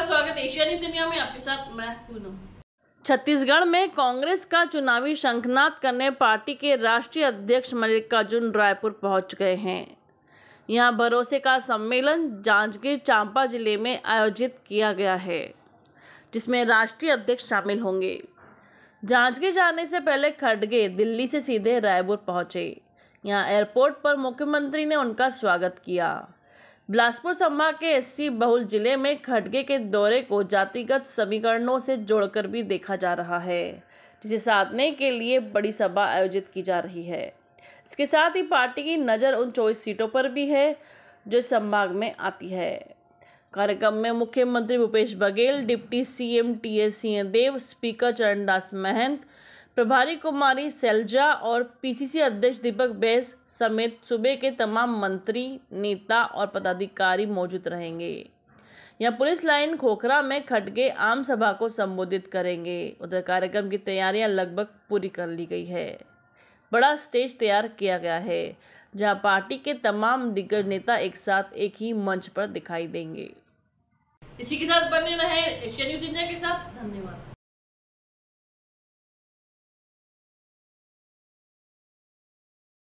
आपका स्वागत Asia news India में आपके साथ मैं पूनम छत्तीसगढ़ में कांग्रेस का चुनावी शंखनाद करने पार्टी के राष्ट्रीय अध्यक्ष मल्लिकार्जुन रायपुर पहुंच गए हैं यहां भरोसे का सम्मेलन जांजगीर चांपा जिले में आयोजित किया गया है जिसमें राष्ट्रीय अध्यक्ष शामिल होंगे जांजगीर जाने से पहले खड़गे दिल्ली से सीधे रायपुर पहुंचे यहां एयरपोर्ट पर मुख्यमंत्री ने उनका स्वागत किया बिलासपुर संभाग के एससी बहुल जिले में खडगे के दौरे को जातिगत समीकरणों से जोड़कर भी देखा जा रहा है जिसे साधने के लिए बड़ी सभा आयोजित की जा रही है इसके साथ ही पार्टी की नज़र उन चौबीस सीटों पर भी है जो संभाग में आती है कार्यक्रम में मुख्यमंत्री Bhupesh Baghel deputy CM TS Singhdeo speaker Charandas Mahant प्रभारी कुमारी सैलजा और पीसीसी अध्यक्ष दीपक बैस समेत सूबे के तमाम मंत्री नेता और पदाधिकारी मौजूद रहेंगे यहाँ पुलिस लाइन खोखरा में खटके आम सभा को संबोधित करेंगे उधर कार्यक्रम की तैयारियां लगभग पूरी कर ली गई है बड़ा स्टेज तैयार किया गया है जहां पार्टी के तमाम दिग्गज नेता एक साथ एक ही मंच पर दिखाई देंगे इसी के साथ बने रहे एशिया न्यूज इंडिया के साथ धन्यवाद